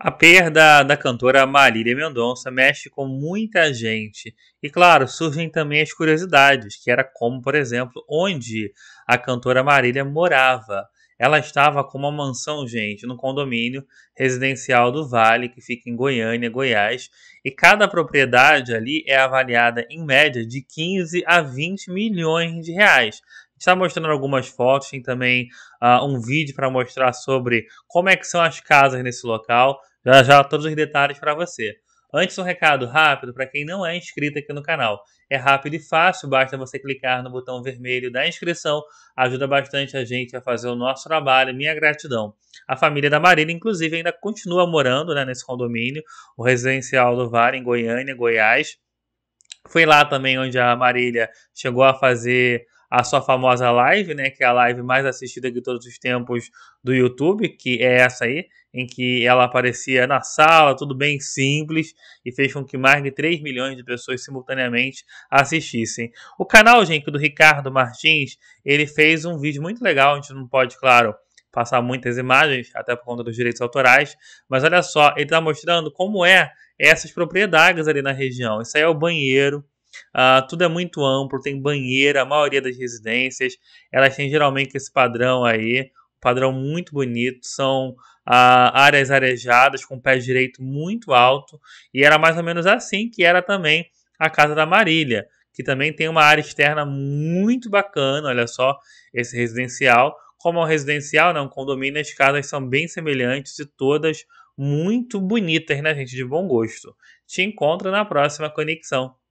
A perda da cantora Marília Mendonça mexe com muita gente. E claro, surgem também as curiosidades, que era como, por exemplo, onde a cantora Marília morava. Ela estava com uma mansão, gente, no condomínio residencial do Vale, que fica em Goiânia, Goiás, e cada propriedade ali é avaliada em média de 15 a 20 milhões de reais está mostrando algumas fotos, tem também uh, um vídeo para mostrar sobre como é que são as casas nesse local. Já já todos os detalhes para você. Antes, um recado rápido para quem não é inscrito aqui no canal. É rápido e fácil, basta você clicar no botão vermelho da inscrição, ajuda bastante a gente a fazer o nosso trabalho. Minha gratidão. A família da Marília, inclusive, ainda continua morando né, nesse condomínio, o residencial do VAR, em Goiânia, Goiás. Foi lá também onde a Marília chegou a fazer a sua famosa live, né? Que é a live mais assistida de todos os tempos do YouTube, que é essa aí, em que ela aparecia na sala, tudo bem simples, e fez com que mais de 3 milhões de pessoas simultaneamente assistissem. O canal, gente, do Ricardo Martins, ele fez um vídeo muito legal, a gente não pode, claro, passar muitas imagens, até por conta dos direitos autorais, mas olha só, ele está mostrando como é essas propriedades ali na região. Isso aí é o banheiro, Uh, tudo é muito amplo, tem banheira, a maioria das residências, elas têm geralmente esse padrão aí, um padrão muito bonito, são uh, áreas arejadas com pé direito muito alto, e era mais ou menos assim que era também a casa da Marília, que também tem uma área externa muito bacana, olha só, esse residencial. Como é um residencial, não, né, um condomínio, as casas são bem semelhantes e todas muito bonitas, né, gente, de bom gosto. Te encontro na próxima conexão.